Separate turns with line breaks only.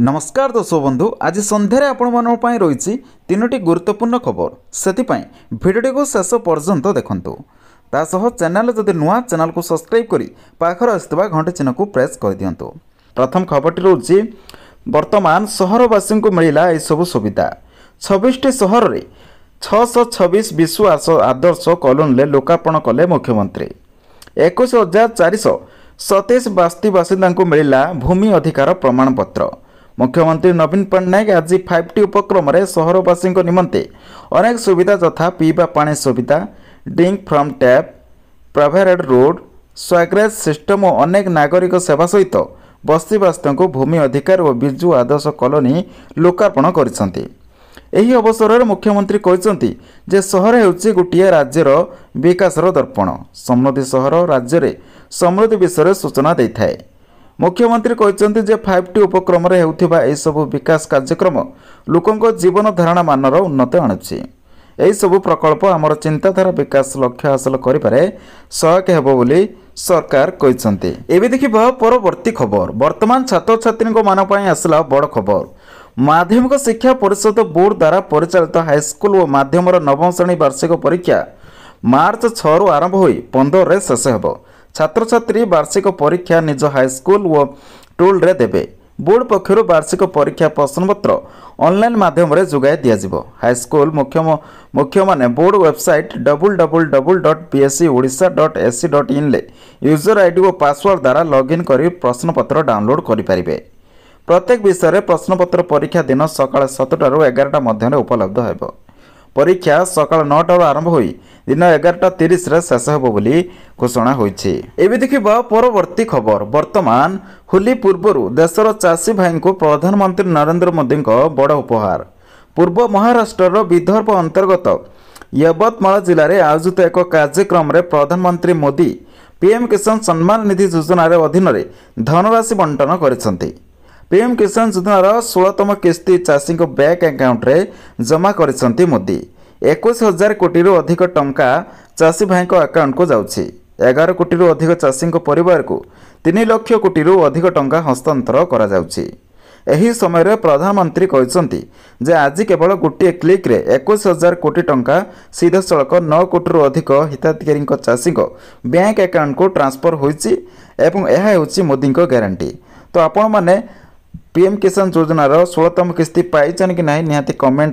ନମସ୍କାର ଦର୍ଶକ ବନ୍ଧୁ ଆଜି ସନ୍ଧ୍ୟାରେ ଆପଣମାନଙ୍କ ପାଇଁ ରହିଛି ତିନୋଟି ଗୁରୁତ୍ୱପୂର୍ଣ୍ଣ ଖବର ସେଥିପାଇଁ ଭିଡ଼ିଓଟିକୁ ଶେଷ ପର୍ଯ୍ୟନ୍ତ ଦେଖନ୍ତୁ ତା ସହ ଚ୍ୟାନେଲ ଯଦି ନୂଆ ଚ୍ୟାନେଲକୁ ସବସ୍କ୍ରାଇବ କରି ପାଖରେ ଆସିଥିବା ଘଣ୍ଟି ଚିହ୍ନକୁ ପ୍ରେସ୍ କରିଦିଅନ୍ତୁ ପ୍ରଥମ ଖବରଟି ରହୁଛି ବର୍ତ୍ତମାନ ସହରବାସୀଙ୍କୁ ମିଳିଲା ଏହିସବୁ ସୁବିଧା ଛବିଶଟି ସହରରେ ଛଅଶହ ଛବିଶ ବିଶ୍ୱ ଆଦର୍ଶ କଲୋନୀରେ ଲୋକାର୍ପଣ କଲେ ମୁଖ୍ୟମନ୍ତ୍ରୀ ଏକୋଇଶ ହଜାର ଚାରିଶହ ସତେଇଶ ବାସ୍ତି ବାସିନ୍ଦାଙ୍କୁ ମିଳିଲା ଭୂମି ଅଧିକାର ପ୍ରମାଣପତ୍ର ମୁଖ୍ୟମନ୍ତ୍ରୀ ନବୀନ ପଟ୍ଟନାୟକ ଆଜି ଫାଇଭ୍ ଟି ଉପକ୍ରମରେ ସହରବାସୀଙ୍କ ନିମନ୍ତେ ଅନେକ ସୁବିଧା ଯଥା ପିଇବା ପାଣି ସୁବିଧା drink from tap paved road sewerage system ଓ ଅନେକ ନାଗରିକ ସେବା ସହିତ ବସ୍ତିବାସୀଙ୍କୁ ଭୂମି ଅଧିକାର ଓ ବିଜୁ ଆଦର୍ଶ କଲୋନୀ ଲୋକାର୍ପଣ କରିଛନ୍ତି ଏହି ଅବସରରେ ମୁଖ୍ୟମନ୍ତ୍ରୀ କହିଛନ୍ତି ଯେ ସହର ହେଉଛି ଗୋଟିଏ ରାଜ୍ୟର ବିକାଶର ଦର୍ପଣ ସମୃଦ୍ଧି ସହର ରାଜ୍ୟରେ ସମୃଦ୍ଧି ବିଷୟରେ ସୂଚନା ଦେଇଥାଏ ମୁଖ୍ୟମନ୍ତ୍ରୀ କହିଛନ୍ତି ଯେ ଫାଇଭ୍ ଟି ଉପକ୍ରମରେ ହେଉଥିବା ଏହିସବୁ ବିକାଶ କାର୍ଯ୍ୟକ୍ରମ ଲୋକଙ୍କ ଜୀବନ ଧାରଣା ମାନର ଉନ୍ନତି ଆଣୁଛି ଏହିସବୁ ପ୍ରକଳ୍ପ ଆମର ଚିନ୍ତାଧାରା ବିକାଶ ଲକ୍ଷ୍ୟ ହାସଲ କରିବାରେ ସହାୟକ ହେବ ବୋଲି ସରକାର କହିଛନ୍ତି ଏବେ ଦେଖିବ ପରବର୍ତ୍ତୀ ଖବର ବର୍ତ୍ତମାନ ଛାତ୍ରଛାତ୍ରୀଙ୍କ ମାନ ପାଇଁ ଆସିଲା ବଡ଼ ଖବର ମାଧ୍ୟମିକ ଶିକ୍ଷା ପରିଷଦ ବୋର୍ଡ ଦ୍ୱାରା ପରିଚାଳିତ ହାଇସ୍କୁଲ ଓ ମାଧ୍ୟମର ନବମ ଶ୍ରେଣୀ ବାର୍ଷିକ ପରୀକ୍ଷା ମାର୍ଚ୍ଚ ଛଅରୁ ଆରମ୍ଭ ହୋଇ ପନ୍ଦରରେ ଶେଷ ହେବ ছাত্রছাত্রী বার্ষিক পরীক্ষা নিজ হাইস্কুল ও টুলে দেবে বোর্ড পক্ষ বার্ষিক পরীক্ষা প্রশ্নপত্র অনলাইন মাধ্যমে যোগাই দিয়া হাইস্কুল মুখ্য মুখ্য মানে board website double double double dot BSC Odisha dot AC dot ইনলে ইউজর আইডি ও পাসওয়ার্ড দ্বারা লগ ইন করে প্রশ্নপত্র ডাউনলোড করে পে প্রত্যেক বিষয়ে প্রশ্নপত্র পরীক্ষা দিন সকাল সতটার এগারোটা মধ্যে উপলব্ধ হয় परीक्षा आरंभ दिन सकाल नरम्भ एघारिस घोषणा खबर बर्तमान हली पूर्व देशी भाइको प्रधानमन्त्री नरेन्द्र मोदीको बड उपहार पूर्व महाराष्ट्र र विदर्भ अन्तर्गत यवतमा जोजित एक कार्यक्रम प्रधानमंत्री मोदी पीएम किसान सम्मान निधि जो अधीनर धनराशि बंटन गरिन्छ ପିଏମ୍ କିଷାନ ଯୋଜନାର ଷୋହଳତମ କିସ୍ତି ଚାଷୀଙ୍କ ବ୍ୟାଙ୍କ ଆକାଉଣ୍ଟରେ ଜମା କରିଛନ୍ତି ମୋଦି ଏକୋଇଶ ହଜାର କୋଟିରୁ ଅଧିକ ଟଙ୍କା ଚାଷୀ ଭାଇଙ୍କ ଆକାଉଣ୍ଟକୁ ଯାଉଛି ଏଗାର କୋଟିରୁ ଅଧିକ ଚାଷୀଙ୍କ ପରିବାରକୁ ତିନି ଲକ୍ଷ କୋଟିରୁ ଅଧିକ ଟଙ୍କା ହସ୍ତାନ୍ତର କରାଯାଉଛି ଏହି ସମୟରେ ପ୍ରଧାନମନ୍ତ୍ରୀ କହିଛନ୍ତି ଯେ ଆଜି କେବଳ ଗୋଟିଏ କ୍ଲିକ୍ରେ ଏକୋଇଶ ହଜାର କୋଟି ଟଙ୍କା ସିଧାସଳଖ ନଅ କୋଟିରୁ ଅଧିକ ହିତାଧିକାରୀଙ୍କ ଚାଷୀଙ୍କ ବ୍ୟାଙ୍କ ଆକାଉଣ୍ଟକୁ ଟ୍ରାନ୍ସଫର ହୋଇଛି ଏବଂ ଏହା ହେଉଛି ମୋଦିଙ୍କ ଗ୍ୟାରେଣ୍ଟି ତ ଆପଣମାନେ पीएम एम किसान योजनार षोळतम किस्ती पाई कि ना निहती कमेंट